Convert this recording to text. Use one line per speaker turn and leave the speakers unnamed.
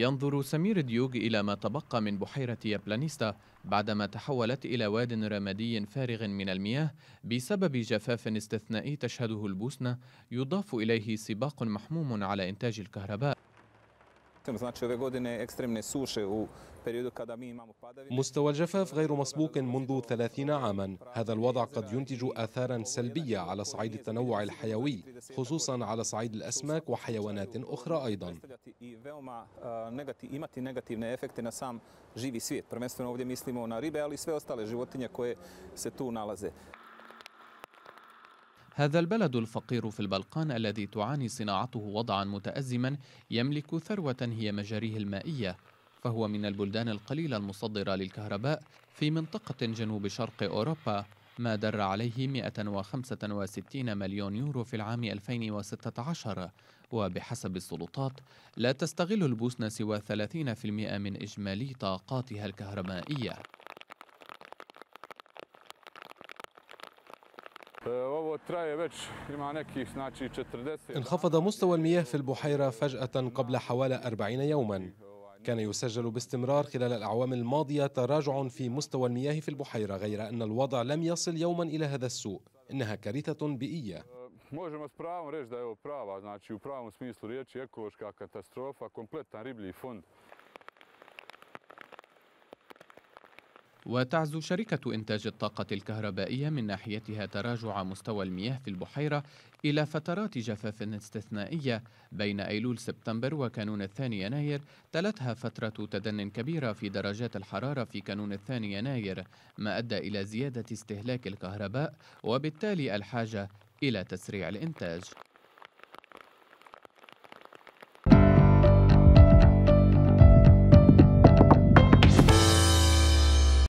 ينظر سمير ديوغ إلى ما تبقى من بحيرة يابلانيستا بعدما تحولت إلى واد رمادي فارغ من المياه بسبب جفاف استثنائي تشهده البوسنة يضاف إليه سباق محموم على إنتاج الكهرباء
Znači ove godine ekstremne suše u periodu kada mi imamo
padavine. مستوى الجفاف غير مسبوق منذ 30 عاما هذا الوضع قد ينتج آثارا سلبية على صعيد التنوع الحيوي خصوصا على صعيد الأسماك وحيوانات أخرى أيضا
imati negativne efekte na sam živi svijet. Prvenstveno ovdje mislimo na ribe, ali sve ostale životinje koje se tu nalaze.
هذا البلد الفقير في البلقان الذي تعاني صناعته وضعا متأزما يملك ثروة هي مجاريه المائية فهو من البلدان القليلة المصدرة للكهرباء في منطقة جنوب شرق أوروبا ما در عليه 165 مليون يورو في العام 2016 وبحسب السلطات لا تستغل البوسنة سوى 30% من إجمالي طاقاتها الكهربائية
E, انخفض
مستوى المياه في البحيرة فجأة قبل حوالي 40 يوما كان يسجل باستمرار خلال الأعوام الماضية تراجع في مستوى المياه في البحيرة غير أن الوضع لم يصل يوما إلى هذا السوء إنها كارثة بيئية
e,
وتعزو شركة إنتاج الطاقة الكهربائية من ناحيتها تراجع مستوى المياه في البحيرة إلى فترات جفاف استثنائية بين أيلول سبتمبر وكانون الثاني يناير تلتها فترة تدن كبيرة في درجات الحرارة في كانون الثاني يناير ما أدى إلى زيادة استهلاك الكهرباء وبالتالي الحاجة إلى تسريع الإنتاج